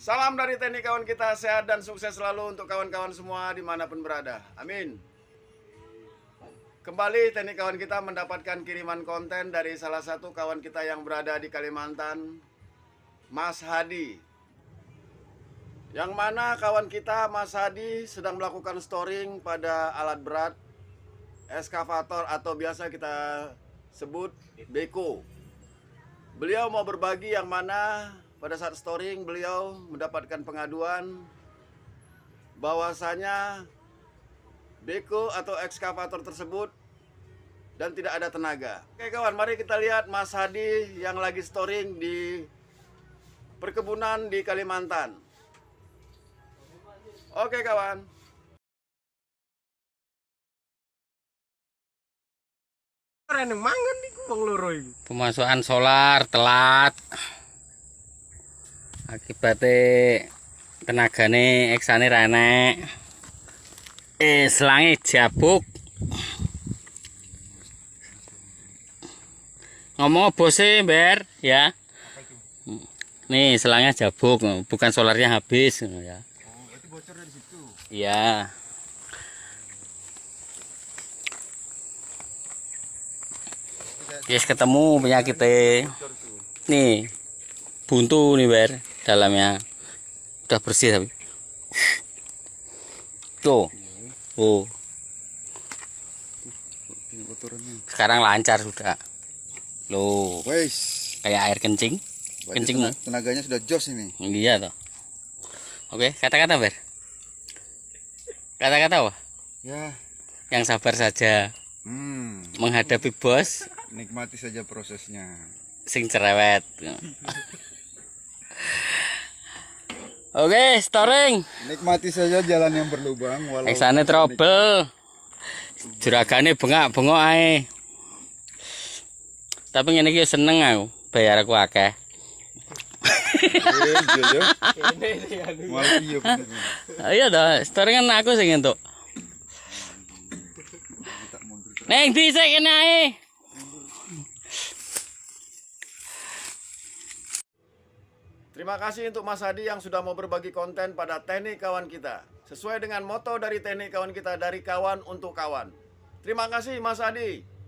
Salam dari teknik kawan kita sehat dan sukses selalu untuk kawan-kawan semua dimanapun berada. Amin. Kembali teknik kawan kita mendapatkan kiriman konten dari salah satu kawan kita yang berada di Kalimantan, Mas Hadi. Yang mana kawan kita Mas Hadi sedang melakukan storing pada alat berat eskavator atau biasa kita sebut beko. Beliau mau berbagi yang mana pada saat storing beliau mendapatkan pengaduan bahwasanya beko atau ekskavator tersebut dan tidak ada tenaga. Oke kawan, mari kita lihat Mas Hadi yang lagi storing di perkebunan di Kalimantan. Oke kawan. Keren mangan nih Pemasukan solar telat akibatnya tenagane eksane rana eh selange jabuk ngomong bose ber ya nih selangnya jabuk bukan solarnya habis ya oh, itu bocor dari situ iya yes ketemu penyakitnya nih buntu nih ber dalamnya udah bersih tapi tuh oh sekarang lancar sudah loh kayak air kencing kencing kencing tenaganya sudah jos ini iya toh oke kata-kata ber kata-kata wah ya yang sabar saja hmm. menghadapi bos nikmati saja prosesnya sing cerewet Oke, storing. Nikmati saja jalan yang berlubang walau Eksane trouble. Juragane bengak-bengok ae. Tapi ngene iki seneng aku, bayar aku akeh. Ayo dah, oh, storingan aku sing entuk. Neng, di sik kene ae. Terima kasih untuk Mas Hadi yang sudah mau berbagi konten pada teknik kawan kita. Sesuai dengan moto dari teknik kawan kita dari kawan untuk kawan. Terima kasih Mas Hadi.